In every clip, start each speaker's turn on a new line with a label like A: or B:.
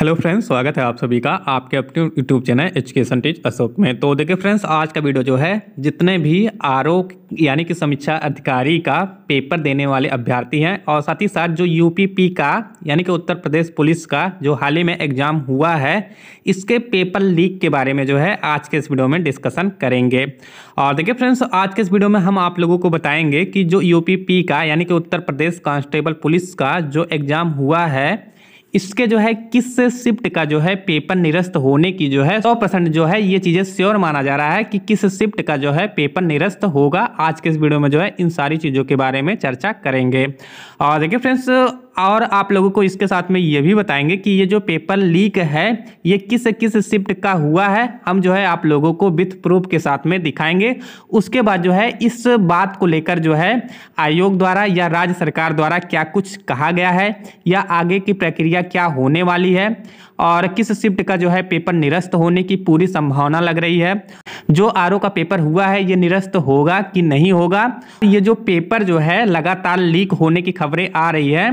A: Hello friends स्वागत है आप सभी का आपके अपने YouTube channel education teach Ashok में तो देखिए फ्रेंड्स आज का वीडियो जो है जितने भी आर यानी कि समीक्षा अधिकारी का पेपर देने वाले अभ्यर्थी हैं और साथ ही साथ जो यूपीपी का यानी कि उत्तर प्रदेश पुलिस का जो हाल ही में एग्जाम हुआ है इसके पेपर लीक के बारे में जो है आज के इस वीडियो में डिस्कशन करेंगे और देखिए फ्रेंड्स आज के इस वीडियो में हम आप लोगों को बताएंगे कि जो यू का यानी कि उत्तर प्रदेश कांस्टेबल पुलिस का जो एग्ज़ाम हुआ है इसके जो है किस शिफ्ट का जो है पेपर निरस्त होने की जो है सौ परसेंट जो है ये चीजें श्योर माना जा रहा है कि किस शिफ्ट का जो है पेपर निरस्त होगा आज के इस वीडियो में जो है इन सारी चीजों के बारे में चर्चा करेंगे और देखिए फ्रेंड्स और आप लोगों को इसके साथ में ये भी बताएंगे कि ये जो पेपर लीक है ये किस किस शिफ्ट का हुआ है हम जो है आप लोगों को विथ प्रूफ के साथ में दिखाएंगे उसके बाद जो है इस बात को लेकर जो है आयोग द्वारा या राज्य सरकार द्वारा क्या कुछ कहा गया है या आगे की प्रक्रिया क्या होने वाली है और किस शिफ्ट का जो है पेपर निरस्त होने की पूरी संभावना लग रही है जो आर का पेपर हुआ है ये निरस्त होगा कि नहीं होगा ये जो पेपर जो है लगातार लीक होने की खबरें आ रही है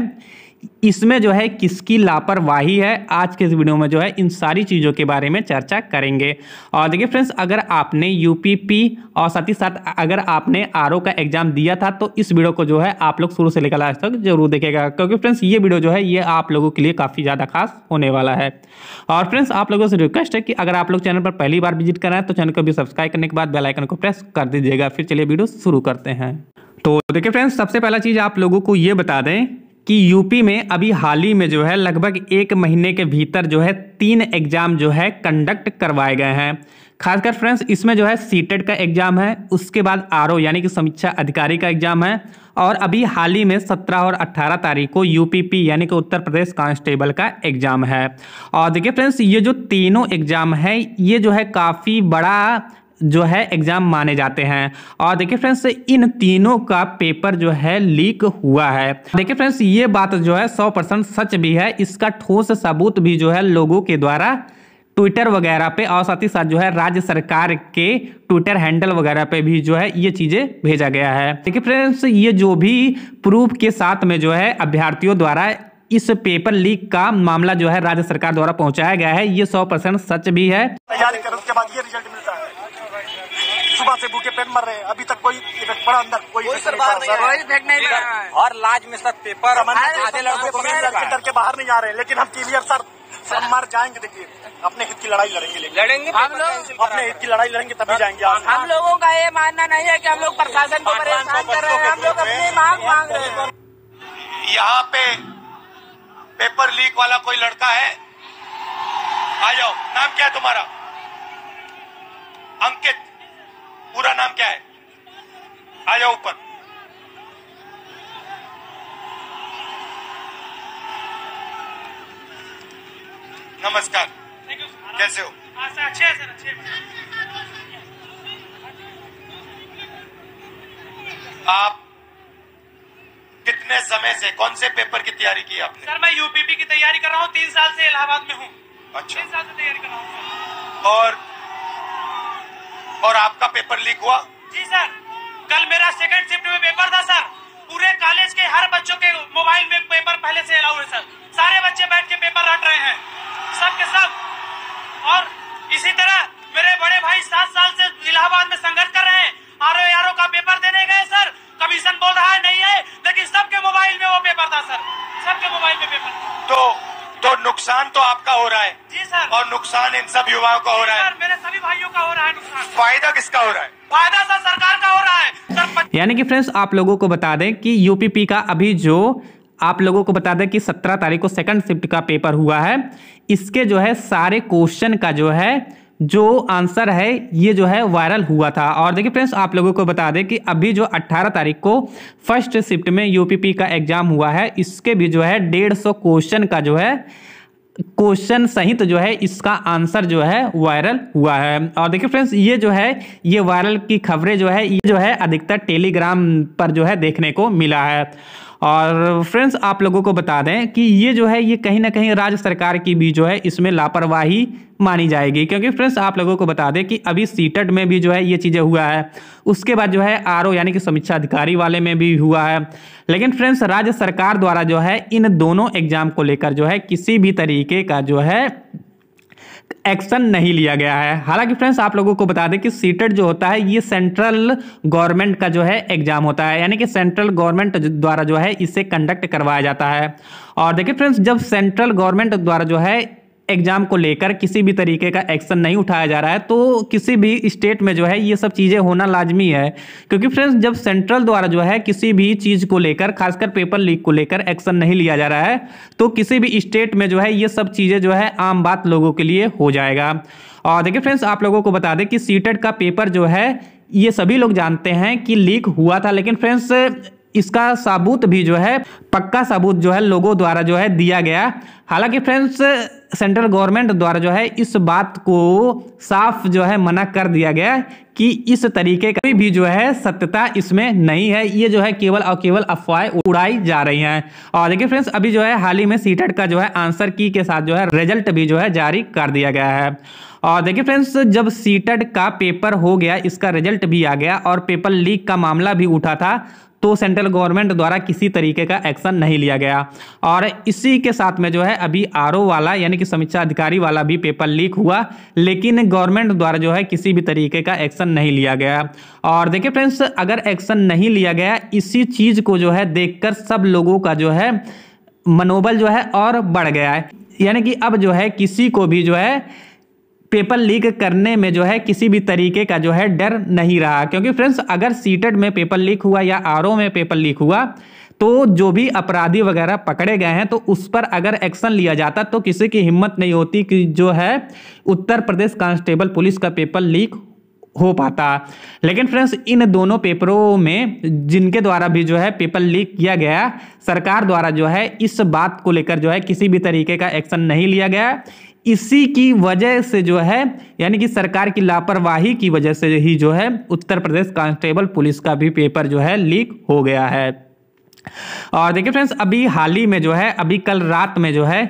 A: इसमें जो है किसकी लापरवाही है आज के इस वीडियो में जो है इन सारी चीज़ों के बारे में चर्चा करेंगे और देखिए फ्रेंड्स अगर आपने यूपीपी और साथ ही साथ अगर आपने आर का एग्जाम दिया था तो इस वीडियो को जो है आप लोग शुरू से लेकर आज तक जरूर देखेगा क्योंकि फ्रेंड्स ये वीडियो जो है ये आप लोगों के लिए काफ़ी ज़्यादा खास होने वाला है और फ्रेंड्स आप लोगों से रिक्वेस्ट है कि अगर आप लोग चैनल पर पहली बार विजिट कर रहे हैं तो चैनल को भी सब्सक्राइब करने के बाद बेलाइकन को प्रेस कर दीजिएगा फिर चलिए वीडियो शुरू करते हैं तो देखिए फ्रेंड्स सबसे पहला चीज़ आप लोगों को ये बता दें कि यूपी में अभी हाल ही में जो है लगभग एक महीने के भीतर जो है तीन एग्ज़ाम जो है कंडक्ट करवाए गए हैं खासकर फ्रेंड्स इसमें जो है सीटेट का एग्ज़ाम है उसके बाद आर यानी कि समीक्षा अधिकारी का एग्ज़ाम है और अभी हाल ही में 17 और 18 तारीख को यूपीपी यानी कि उत्तर प्रदेश कांस्टेबल का एग्ज़ाम है और देखिए फ्रेंड्स ये जो तीनों एग्ज़ाम है ये जो है काफ़ी बड़ा जो है एग्ज़ाम माने जाते हैं और देखिए फ्रेंड्स इन तीनों का पेपर जो है लीक हुआ है देखिए फ्रेंड्स ये बात जो है सौ परसेंट सच भी है इसका ठोस सबूत भी जो है लोगों के द्वारा ट्विटर वगैरह पे और साथ ही साथ जो है राज्य सरकार के ट्विटर हैंडल वगैरह पे भी जो है ये चीज़ें भेजा गया है देखिए फ्रेंड्स ये जो भी प्रूफ के साथ में जो है अभ्यर्थियों द्वारा इस पेपर लीक का मामला जो है राज्य सरकार द्वारा पहुंचाया गया है ये सौ परसेंट सच भी है तैयारी उसके बाद ये रिजल्ट मिलता है भूखे पेट मर रहे हैं अभी तक कोई इफेक्ट पड़ा अंदर कोई इफेक्ट नहीं और लाज में सर पेपर आधे डर के बाहर नहीं जा रहे लेकिन हम क्लियर सर सब मर जाएंगे देखिए अपने हित की लड़ाई लड़ेंगे लड़ेंगे हम लोग अपने हित की लड़ाई लड़ेंगे तभी जाएंगे हम लोगों का ये मानना नहीं है कि हम लोग प्रशासन को परेशान कर रहे हैं हम लोग अपनी मांग मांग रहे हैं यहाँ पे पेपर लीक वाला कोई लड़का है आ जाओ नाम क्या है तुम्हारा अंकित पूरा नाम क्या है आ जाओ ऊपर नमस्कार कैसे हो अच्छे सर अच्छे आप कितने समय से कौन से पेपर की तैयारी की आपने सर मैं यूपीपी की तैयारी कर रहा हूँ तीन साल से इलाहाबाद में हूँ अच्छा तीन साल से तैयारी कर रहा हूँ और और आपका पेपर लीक हुआ जी सर कल मेरा सेकंड शिफ्ट में पेपर था सर पूरे कॉलेज के हर बच्चों के मोबाइल में पेपर पहले से अलाउड है सर सारे बच्चे बैठ के पेपर रट रहे हैं सब के सब और इसी तरह मेरे बड़े भाई सात साल से इलाहाबाद में संघर्ष कर रहे हैं आर ओ का पेपर देने गए सर कमीशन बोल रहा है नहीं है लेकिन सबके मोबाइल में वो पेपर था सर सबके मोबाइल में पेपर था। तो तो नुकसान तो आपका हो रहा है जी सर और नुकसान इन सब युवाओं का हो रहा है सभी भाइयों का हो रहा है नुकसान फायदा किसका हो रहा है फायदा सर सरकार का हो रहा है सर यानी कि फ्रेंड्स आप लोगों को बता दें कि यूपीपी का अभी जो आप लोगों को बता दें कि 17 तारीख को सेकंड शिफ्ट का पेपर हुआ है इसके जो है सारे क्वेश्चन का जो है जो आंसर है ये जो है वायरल हुआ था और देखिए फ्रेंड्स आप लोगों को बता दें कि अभी जो 18 तारीख को फर्स्ट शिफ्ट में यूपीपी का एग्जाम हुआ है इसके भी जो है डेढ़ सौ क्वेश्चन का जो है क्वेश्चन सहित जो है इसका आंसर जो है वायरल हुआ है और देखिए फ्रेंड्स ये जो है ये वायरल की खबरें जो है ये जो है अधिकतर टेलीग्राम पर जो है देखने को मिला है और फ्रेंड्स आप लोगों को बता दें कि ये जो है ये कहीं ना कहीं राज्य सरकार की भी जो है इसमें लापरवाही मानी जाएगी क्योंकि फ्रेंड्स आप लोगों को बता दें कि अभी सीटेड e में भी जो है ये चीज़ें हुआ है उसके बाद जो है आर यानी कि समीक्षा अधिकारी वाले में भी हुआ है लेकिन फ्रेंड्स राज्य सरकार द्वारा जो है इन दोनों एग्जाम को लेकर जो है किसी भी तरीके का जो है एक्शन नहीं लिया गया है हालांकि फ्रेंड्स आप लोगों को बता दें कि सीटेट जो होता है ये सेंट्रल गवर्नमेंट का जो है एग्जाम होता है यानी कि सेंट्रल गवर्नमेंट द्वारा जो है इसे कंडक्ट करवाया जाता है और देखिए फ्रेंड्स जब सेंट्रल गवर्नमेंट द्वारा जो है एग्जाम को लेकर किसी भी तरीके का एक्शन नहीं उठाया जा रहा है तो किसी भी स्टेट में जो है ये सब चीज़ें होना लाजमी है क्योंकि फ्रेंड्स जब सेंट्रल द्वारा जो है किसी भी चीज़ को लेकर खासकर पेपर लीक को लेकर एक्शन नहीं लिया जा रहा है तो किसी भी स्टेट में जो है ये सब चीज़ें जो है आम बात लोगों के लिए हो जाएगा और देखिए फ्रेंड्स आप लोगों को बता दें कि सीटेट का पेपर जो है ये सभी लोग जानते हैं कि लीक हुआ था लेकिन फ्रेंड्स इसका साबूत भी जो है पक्का साबूत जो है लोगों द्वारा जो है दिया गया हालांकि फ्रेंड्स सेंट्रल गवर्नमेंट द्वारा जो है इस बात को साफ जो है मना कर दिया गया कि इस तरीके का भी जो है सत्यता इसमें नहीं है ये जो है केवल और केवल अफवाहें उड़ाई जा रही हैं और देखिए फ्रेंड्स अभी जो है हाल ही में सीटेट का जो है आंसर की के साथ जो है रिजल्ट भी जो है जारी कर दिया गया है और देखिए फ्रेंड्स जब सीटेट का पेपर हो गया इसका रिजल्ट भी आ गया और पेपर लीक का मामला भी उठा था तो सेंट्रल गवर्नमेंट द्वारा किसी तरीके का एक्शन नहीं लिया गया और इसी के साथ में जो है अभी आर वाला यानी कि समीक्षा अधिकारी वाला भी पेपर लीक हुआ लेकिन गवर्नमेंट द्वारा जो है किसी भी तरीके का एक्शन एक्शन नहीं लिया गया और देखिए फ्रेंड्स अगर एक्शन नहीं लिया गया इसी चीज़ को जो है देखकर सब लोगों का जो है मनोबल जो है और बढ़ गया है यानी कि अब जो है किसी को भी जो है पेपर लीक करने में जो है किसी भी तरीके का जो है डर नहीं रहा क्योंकि फ्रेंड्स अगर सीटेड में पेपर लीक हुआ या आर में पेपर लीक हुआ तो जो भी अपराधी वगैरह पकड़े गए हैं तो उस पर अगर एक्शन लिया जाता तो किसी की हिम्मत नहीं होती कि जो है उत्तर प्रदेश कांस्टेबल पुलिस का पेपर लीक हो पाता लेकिन फ्रेंड्स इन दोनों पेपरों में जिनके द्वारा भी जो है पेपर लीक किया गया सरकार द्वारा जो है इस बात को लेकर जो है किसी भी तरीके का एक्शन नहीं लिया गया इसी की वजह से जो है यानी कि सरकार की लापरवाही की वजह से ही जो है उत्तर प्रदेश कांस्टेबल पुलिस का भी पेपर जो है लीक हो गया है और देखिए फ्रेंड्स अभी हाल ही में जो है अभी कल रात में जो है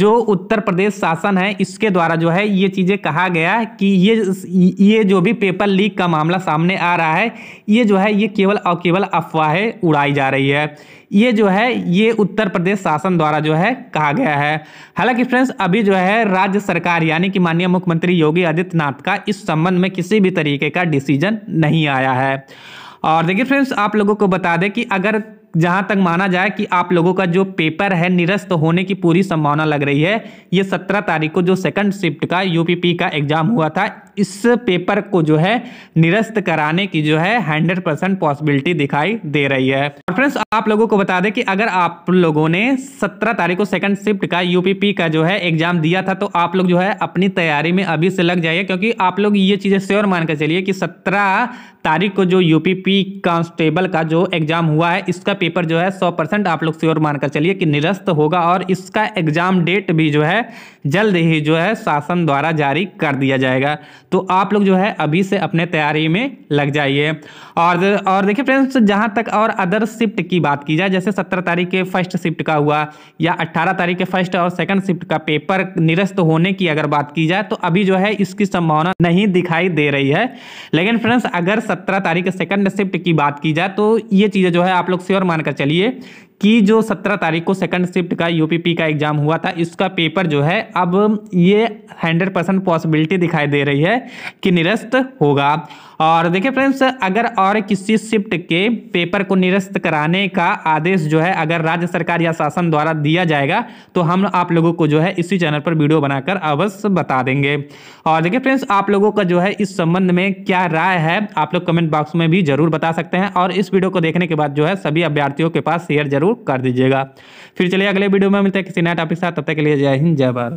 A: जो उत्तर प्रदेश शासन है इसके द्वारा जो है ये चीज़ें कहा गया कि ये ये जो भी पेपर लीक का मामला सामने आ रहा है ये जो है ये केवल और केवल अफवाहें उड़ाई जा रही है ये जो है ये उत्तर प्रदेश शासन द्वारा जो है कहा गया है हालांकि फ्रेंड्स अभी जो है राज्य सरकार यानी कि माननीय मुख्यमंत्री योगी आदित्यनाथ का इस संबंध में किसी भी तरीके का डिसीजन नहीं आया है और देखिए फ्रेंड्स आप लोगों को बता दें कि अगर जहाँ तक माना जाए कि आप लोगों का जो पेपर है निरस्त होने की पूरी संभावना लग रही है ये सत्रह तारीख को जो सेकंड शिफ्ट का यूपीपी का एग्जाम हुआ था इस पेपर को जो है निरस्त कराने की जो है हंड्रेड परसेंट पॉसिबिलिटी दिखाई दे रही है और फ्रेंड्स आप लोगों को बता दें कि अगर आप लोगों ने सत्रह तारीख को सेकंड शिफ्ट का यूपीपी का जो है एग्जाम दिया था तो आप लोग जो है अपनी तैयारी में अभी से लग जाइए क्योंकि आप लोग ये चीजें श्योर मान कर चलिए कि सत्रह तारीख को जो यू कांस्टेबल का जो एग्जाम हुआ है इसका पेपर जो है सौ परसेंट आप लोग श्योर मानकर चलिए कि निरस्त होगा और इसका एग्जाम डेट भी जो है जल्द ही जो है शासन द्वारा जारी कर दिया जाएगा तो आप लोग जो है अभी से अपने तैयारी में लग जाइए और और देखिए फ्रेंड्स जहाँ तक और अदर शिफ्ट की बात की जाए जैसे सत्रह तारीख के फर्स्ट शिफ्ट का हुआ या अट्ठारह तारीख के फर्स्ट और सेकेंड शिफ्ट का पेपर निरस्त होने की अगर बात की जाए तो अभी जो है इसकी संभावना नहीं दिखाई दे रही है लेकिन फ्रेंड्स अगर सत्रह तारीख के सेकेंड शिफ्ट की बात की जाए तो ये चीज़ें जो है आप लोग श्योर मानकर चलिए कि जो सत्रह तारीख को सेकंड शिफ्ट का यूपीपी का एग्जाम हुआ था इसका पेपर जो है अब ये हंड्रेड परसेंट पॉसिबिलिटी दिखाई दे रही है कि निरस्त होगा और देखिए फ्रेंड्स अगर और किसी शिफ्ट के पेपर को निरस्त कराने का आदेश जो है अगर राज्य सरकार या शासन द्वारा दिया जाएगा तो हम आप लोगों को जो है इसी चैनल पर वीडियो बनाकर अवश्य बता देंगे और देखिए फ्रेंड्स आप लोगों का जो है इस संबंध में क्या राय है आप लोग कमेंट बॉक्स में भी जरूर बता सकते हैं और इस वीडियो को देखने के बाद जो है सभी अभ्यार्थियों के पास शेयर जरूर कर दीजिएगा फिर चलिए अगले वीडियो में मिलते हैं किसी नए टॉपिक साथ तब तक के लिए जय हिंद जय भारत